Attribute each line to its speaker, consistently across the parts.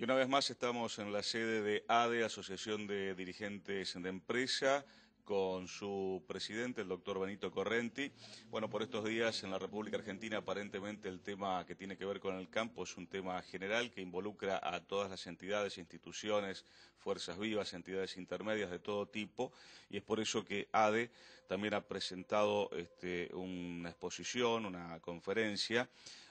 Speaker 1: Y una vez más estamos en la sede de ADE, Asociación de Dirigentes de Empresa, con su presidente, el doctor Benito Correnti. Bueno, por estos días en la República Argentina aparentemente el tema que tiene que ver con el campo es un tema general que involucra a todas las entidades, instituciones, fuerzas vivas, entidades intermedias de todo tipo y es por eso que ADE también ha presentado este, una exposición, una conferencia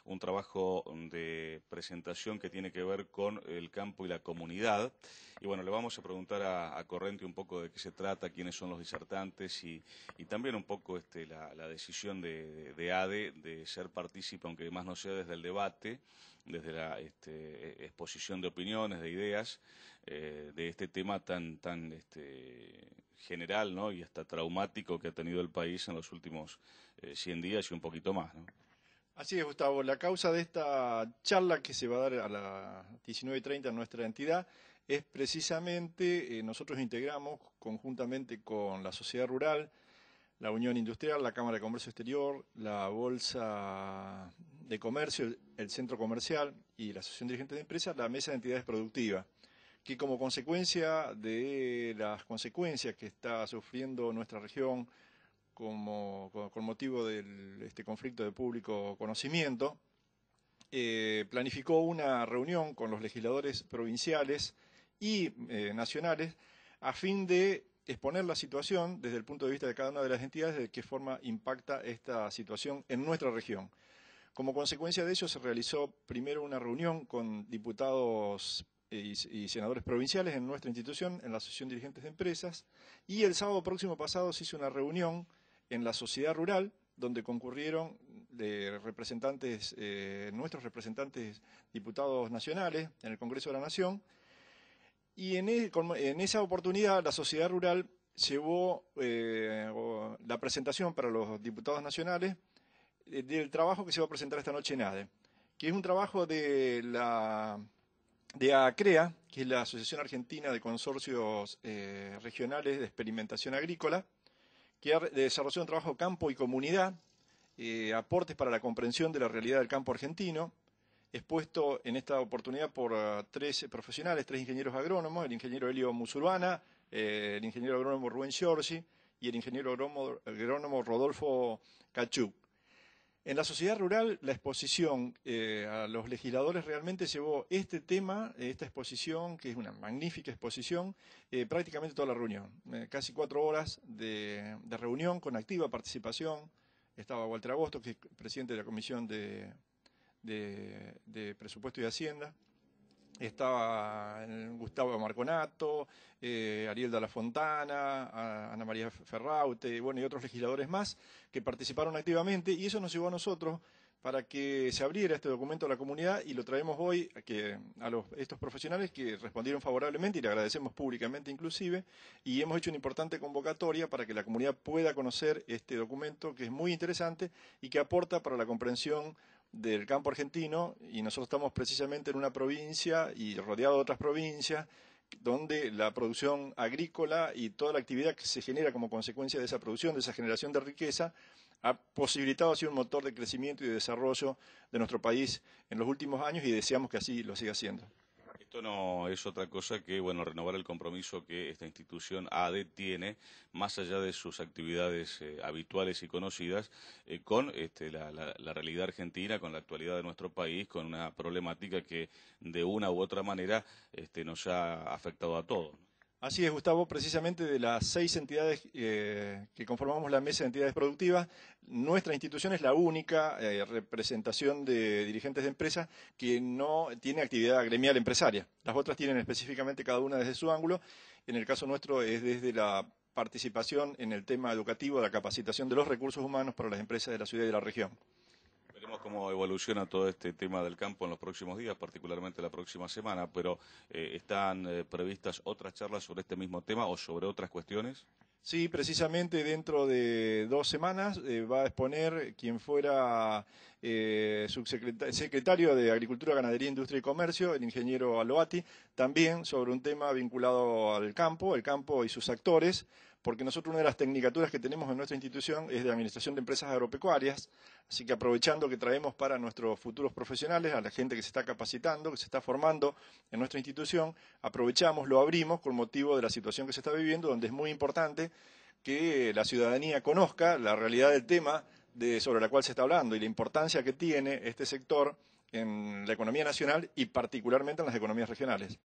Speaker 1: un trabajo de presentación que tiene que ver con el campo y la comunidad. Y bueno, le vamos a preguntar a, Corrente un poco de qué se trata, quiénes son los disertantes y, y también un poco este, la, decisión de, de, ADE de ser partícipe, aunque más no sea desde el debate, desde la este, exposición de opiniones, de ideas, eh, de este tema tan, tan este, general ¿no? y hasta traumático que ha tenido el país en los últimos eh, cien 100 días y un poquito más. ¿no?
Speaker 2: Así es, Gustavo. La causa de esta charla que se va a dar a las 19.30 en nuestra entidad es precisamente, eh, nosotros integramos conjuntamente con la sociedad rural, la Unión Industrial, la Cámara de Comercio Exterior, la Bolsa de Comercio, el Centro Comercial y la Asociación Dirigente de Empresas, la Mesa de Entidades Productivas, que como consecuencia de las consecuencias que está sufriendo nuestra región, con motivo del este conflicto de público conocimiento, eh, planificó una reunión con los legisladores provinciales y eh, nacionales a fin de exponer la situación desde el punto de vista de cada una de las entidades de qué forma impacta esta situación en nuestra región. Como consecuencia de ello se realizó primero una reunión con diputados eh, y, senadores provinciales en nuestra institución, en la Asociación de Dirigentes de Empresas, y el sábado próximo pasado se hizo una reunión en la sociedad rural, donde concurrieron representantes, eh, nuestros representantes diputados nacionales en el Congreso de la Nación. Y en, e, esa oportunidad la sociedad rural llevó eh, la presentación para los diputados nacionales eh, del trabajo que se va a presentar esta noche en ADE, que es un trabajo de la de ACREA, e que es la Asociación Argentina de Consorcios Regionales de Experimentación Agrícola, que ha desarrollado un trabajo campo y comunidad, eh, aportes para la comprensión de la realidad del campo argentino, expuesto en esta oportunidad por ah, tres profesionales, tres ingenieros agrónomos, el ingeniero Elio Musurbana, eh, el ingeniero agrónomo Rubén Giorgi y el ingeniero agrónomo, agrónomo Rodolfo Cachú. En la sociedad rural, la exposición eh, a los legisladores realmente llevó este tema, esta exposición, que es una magnífica exposición, eh, prácticamente toda la reunión. Eh, casi cuatro horas de, reunión con activa participación. Estaba Walter Agosto, que es presidente de la Comisión de, Presupuestos de Presupuesto y Hacienda estaba Gustavo Marconato, eh, Ariel de la Fontana, Ana María Ferraute, bueno, y otros legisladores más que participaron activamente y eso nos llevó a nosotros para que se abriera este documento a la comunidad y lo traemos hoy a, estos profesionales que respondieron favorablemente y le agradecemos públicamente inclusive y hemos hecho una importante convocatoria para que la comunidad pueda conocer este documento que es muy interesante y que aporta para la comprensión del campo argentino y nosotros estamos precisamente en una provincia y rodeado de otras provincias donde la producción agrícola y toda la actividad que se genera como consecuencia de esa producción, de esa generación de riqueza, ha posibilitado, ha sido un motor de crecimiento y de desarrollo de nuestro país en los últimos años y deseamos que así lo siga siendo.
Speaker 1: Esto no es otra cosa que, bueno, renovar el compromiso que esta institución AD tiene, más allá de sus actividades eh, habituales y conocidas, eh, con este, la, realidad argentina, con la actualidad de nuestro país, con una problemática que de una u otra manera este, nos ha afectado a todos.
Speaker 2: Así es, Gustavo, precisamente de las seis entidades eh, que conformamos la mesa de entidades productivas, nuestra institución es la única eh, representación de dirigentes de empresas que no tiene actividad gremial empresaria. Las otras tienen específicamente cada una desde su ángulo. En el caso nuestro es desde la participación en el tema educativo, la capacitación de los recursos humanos para las empresas de la ciudad y de la región.
Speaker 1: Veremos cómo evoluciona todo este tema del campo en los próximos días, particularmente la próxima semana, pero eh, ¿están eh, previstas otras charlas sobre este mismo tema o sobre otras cuestiones?
Speaker 2: Sí, precisamente dentro de dos semanas eh, va a exponer quien fuera eh, secretario de Agricultura, Ganadería, Industria y Comercio, el ingeniero Aloati, también sobre un tema vinculado al campo, el campo y sus actores, porque nosotros una de las tecnicaturas que tenemos en nuestra institución es de Administración de Empresas Agropecuarias, así que aprovechando que traemos para nuestros futuros profesionales, a la gente que se está capacitando, que se está formando en nuestra institución, aprovechamos, lo abrimos con motivo de la situación que se está viviendo, donde es muy importante que la ciudadanía conozca la realidad del tema, sobre la cual se está hablando y la importancia que tiene este sector en la economía nacional y particularmente en las economías regionales.